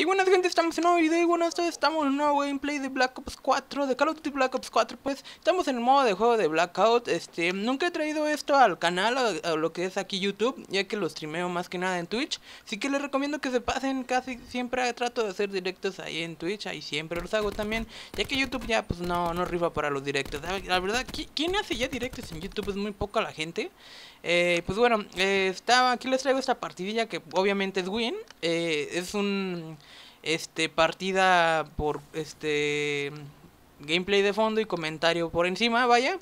Y buenas gente, estamos en un nuevo video y bueno, estamos en un nuevo gameplay de Black Ops 4, de Call of Duty Black Ops 4 pues Estamos en el modo de juego de Blackout, este, nunca he traído esto al canal, a, lo que es aquí YouTube Ya que lo streameo más que nada en Twitch Así que les recomiendo que se pasen, casi siempre trato de hacer directos ahí en Twitch, ahí siempre los hago también Ya que YouTube ya pues no, no rifa para los directos La verdad, ¿quién hace ya directos en YouTube? Es muy poca la gente eh, Pues bueno, eh, estaba, aquí les traigo esta partidilla que obviamente es win eh, Es un este partida por este gameplay de fondo y comentario por encima, vaya.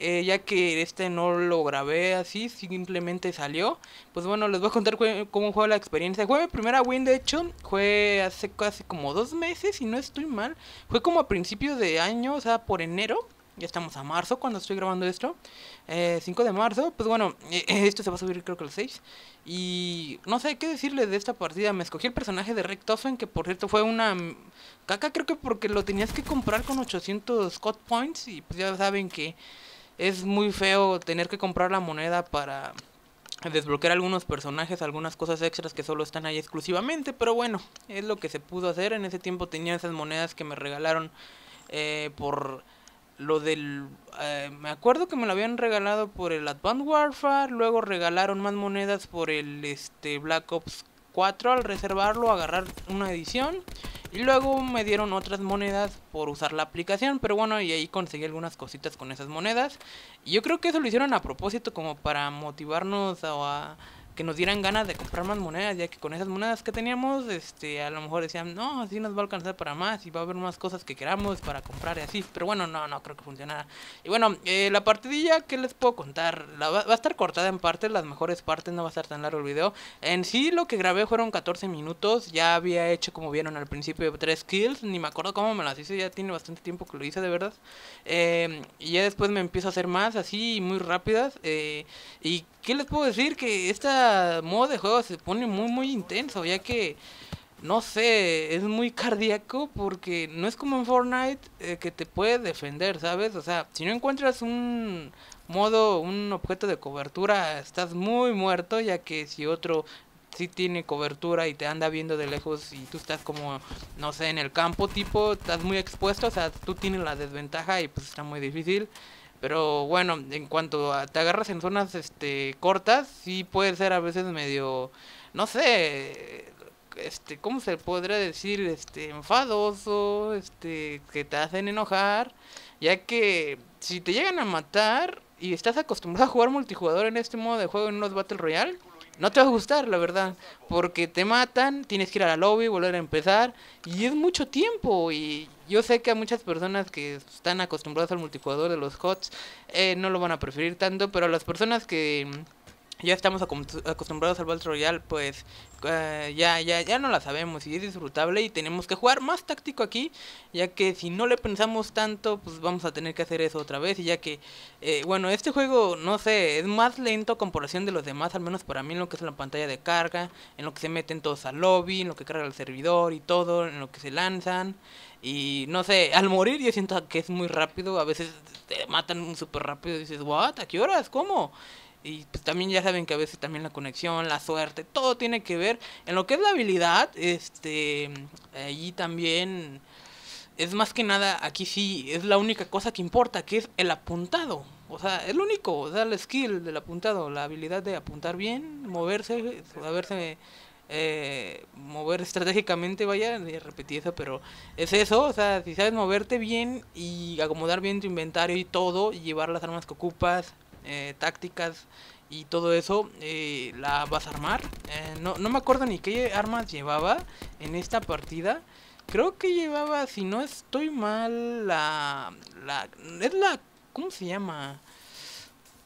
Eh, ya que este no lo grabé así, simplemente salió. Pues bueno, les voy a contar cómo fue la experiencia. Fue mi primera win, de hecho, fue hace casi como dos meses, y no estoy mal. Fue como a principios de año, o sea, por enero ya estamos a marzo cuando estoy grabando esto. Eh, 5 de marzo, pues bueno, e, e, esto se va a subir creo que el 6. Y no sé qué decirle de esta partida. Me escogí el personaje de Rick que por cierto fue una caca, creo que porque lo tenías que comprar con 800 Scott Points. Y pues ya saben que es muy feo tener que comprar la moneda para desbloquear algunos personajes, algunas cosas extras que solo están ahí exclusivamente. Pero bueno, es lo que se pudo hacer. En ese tiempo tenía esas monedas que me regalaron eh, por lo del... Eh, me acuerdo que me lo habían regalado por el Advanced Warfare, luego regalaron más monedas por el este, Black Ops 4 al reservarlo, agarrar una edición. Y luego me dieron otras monedas por usar la aplicación, pero bueno, y ahí conseguí algunas cositas con esas monedas. Y yo creo que eso lo hicieron a propósito como para motivarnos a que nos dieran ganas de comprar más monedas, ya que con esas monedas que teníamos, este, a lo mejor decían, no, así nos va a alcanzar para más y va a haber más cosas que queramos para comprar y así, pero bueno, no, no creo que funcionara. Y bueno, eh, la partidilla, ¿qué les puedo contar? va, a estar cortada en partes, las mejores partes, no va a estar tan largo el video. En sí, lo que grabé fueron 14 minutos, ya había hecho, como vieron al principio, 3 kills, ni me acuerdo cómo me las hice, ya tiene bastante tiempo que lo hice, de verdad. Em, y ya después me empiezo a hacer más, así, muy rápidas. Eh, ¿Y qué les puedo decir? Que esta modo de juego se pone muy, muy intenso, ya que, no sé, es muy cardíaco porque no es como en Fortnite eh, que te puede defender, ¿sabes? O sea, si no encuentras un modo, un objeto de cobertura, estás muy muerto, ya que si otro si tiene cobertura y te anda viendo de lejos y tú estás como, no sé, en el campo tipo, estás muy expuesto, o sea, tú tienes la desventaja y pues está muy difícil. Pero bueno, en cuanto a, te agarras en zonas este cortas, sí puede ser a veces medio, no sé, este, ¿cómo se podría decir? Este, enfadoso, este, que te hacen enojar, ya que si te llegan a matar y estás acostumbrado a jugar multijugador en este modo de juego en unos Battle Royale, no te va a gustar, la verdad, porque te matan, tienes que ir a la lobby, volver a empezar, y es mucho tiempo, y yo sé que a muchas personas que están acostumbradas al multijugador de los HOTS eh, no lo van a preferir tanto, pero a las personas que mm, ya estamos acostumbrados al Battle Royale, pues eh, ya, ya, ya no la sabemos y es disfrutable y tenemos que jugar más táctico aquí, ya que si no le pensamos tanto, pues vamos a tener que hacer eso otra vez, y ya que, eh, bueno, este juego, no sé, es más lento a comparación de los demás, al menos para mí en lo que es la pantalla de carga, en lo que se meten todos al lobby, en lo que carga el servidor y todo, en lo que se lanzan. Y no sé, al morir yo siento que es muy rápido, a veces te matan súper rápido y dices, ¿what? ¿A qué horas? ¿Cómo? Y pues, también ya saben que a veces también la conexión, la suerte, todo tiene que ver. En lo que es la habilidad, este, allí también es más que nada, aquí sí, es la única cosa que importa, que es el apuntado. O sea, el único, o sea, el skill del apuntado, la habilidad de apuntar bien, moverse, saberse eh, mover estratégicamente, vaya, repetí eso, pero es eso, o sea, si sabes moverte bien y acomodar bien tu inventario y todo, y llevar las armas que ocupas, eh, tácticas y todo eso, eh, la vas a armar. no, no me acuerdo ni qué armas llevaba en esta partida. Creo que llevaba, si no estoy mal, la... la es la... ¿Cómo se llama?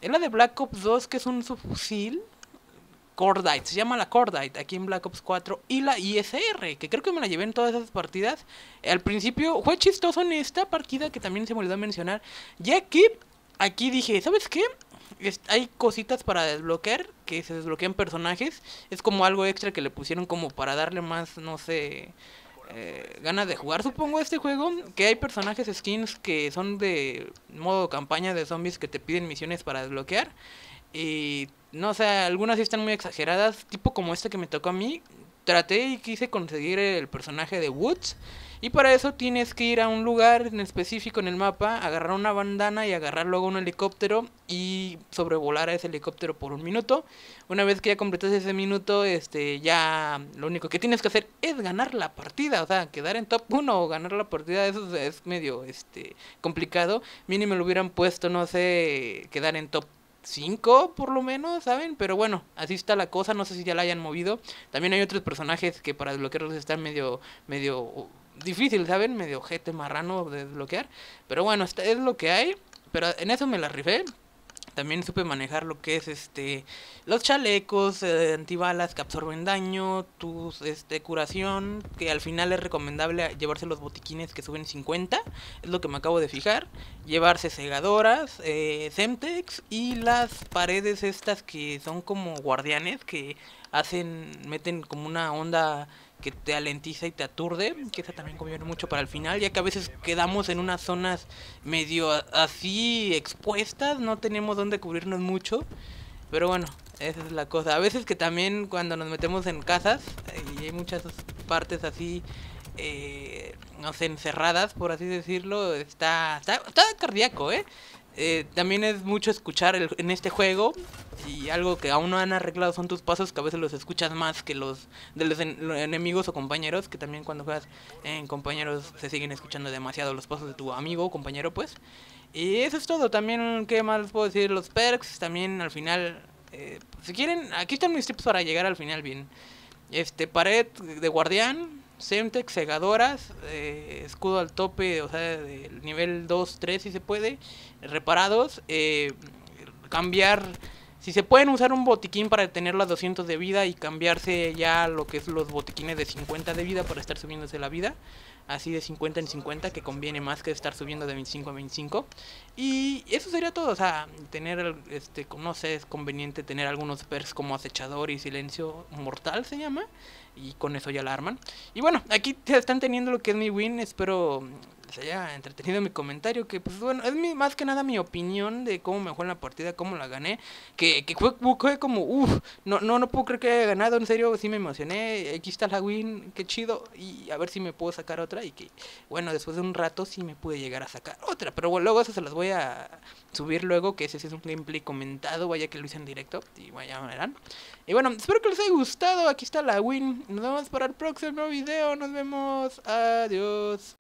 Es la de Black Ops 2, que es un subfusil. Cordite, se llama la Cordite aquí en Black Ops 4 y la ISR, que creo que me la llevé en todas esas partidas. Al principio fue chistoso en esta partida que también se me olvidó mencionar, ya que aquí dije, ¿sabes qué? hay cositas para desbloquear, que se desbloquean personajes, es como algo extra que le pusieron como para darle más, no sé, eh, ganas de jugar, supongo, a este juego. Que hay personajes skins que son de modo campaña de zombies que te piden misiones para desbloquear. Y no, o sea, algunas sí están muy exageradas, tipo como este que me tocó a mí. Traté y quise conseguir el personaje de Woods. Y para eso tienes que ir a un lugar en específico en el mapa, agarrar una bandana y agarrar luego un helicóptero y sobrevolar a ese helicóptero por un minuto. Una vez que ya completas ese minuto, este ya lo único que tienes que hacer es ganar la partida, o sea, quedar en top 1 o ganar la partida, eso es medio este complicado. Mínimo lo hubieran puesto, no sé, quedar en top 5 por lo menos, ¿saben? Pero bueno, así está la cosa, no sé si ya la hayan movido. También hay otros personajes que para desbloquearlos están medio, medio difícil, ¿saben? Medio jete marrano de desbloquear. Pero bueno, es lo que hay. Pero en eso me la rifé también supe manejar lo que es este los chalecos, eh, antibalas que absorben daño, tus este curación, que al final es recomendable llevarse los botiquines que suben 50, es lo que me acabo de fijar, llevarse segadoras, eh, Semtex y las paredes estas que son como guardianes que hacen meten como una onda que te alentiza y te aturde, que esa también conviene mucho para el final, ya que a veces quedamos en unas zonas medio así expuestas, no tenemos donde cubrirnos mucho, pero bueno, esa es la cosa. A veces que también cuando nos metemos en casas, y hay muchas partes así, eh, no encerradas, por así decirlo, está, está cardíaco, ¿eh? Eh, también es mucho escuchar en este juego y algo que aún no han arreglado son tus pasos que a veces los escuchas más que los de los, enemigos o compañeros que también cuando juegas en compañeros se siguen escuchando demasiado los pasos de tu amigo o compañero pues y eso es todo también qué más puedo decir los perks también al final eh, si quieren aquí están mis tips para llegar al final bien este pared de guardián Semtex, segadoras, eh, escudo al tope, o sea, del nivel 2, 3 si se puede, reparados, eh, cambiar si se pueden usar un botiquín para tener las 200 de vida y cambiarse ya lo que es los botiquines de 50 de vida para estar subiéndose la vida, así de 50 en 50, que conviene más que estar subiendo de 25 a 25. Y eso sería todo, o sea, tener, este, no sé, es conveniente tener algunos perks como acechador y silencio mortal se llama, y con eso ya la arman. Y bueno, aquí están teniendo lo que es mi win, espero les haya entretenido mi comentario, que pues bueno, es más que nada mi opinión de cómo me fue la partida, cómo la gané, que, que fue, como, uff, no, no, no puedo creer que haya ganado, en serio, sí me emocioné, eh, aquí está la win, qué chido, y a ver si me puedo sacar otra, y que, bueno, después de un rato sí me pude llegar a sacar otra, pero bueno, luego eso se las voy a subir luego, que ese es un gameplay comentado, vaya que lo hice en directo, y vaya, verán. Y bueno, espero que les haya gustado, aquí está la win, nos vemos para el próximo video, nos vemos, adiós.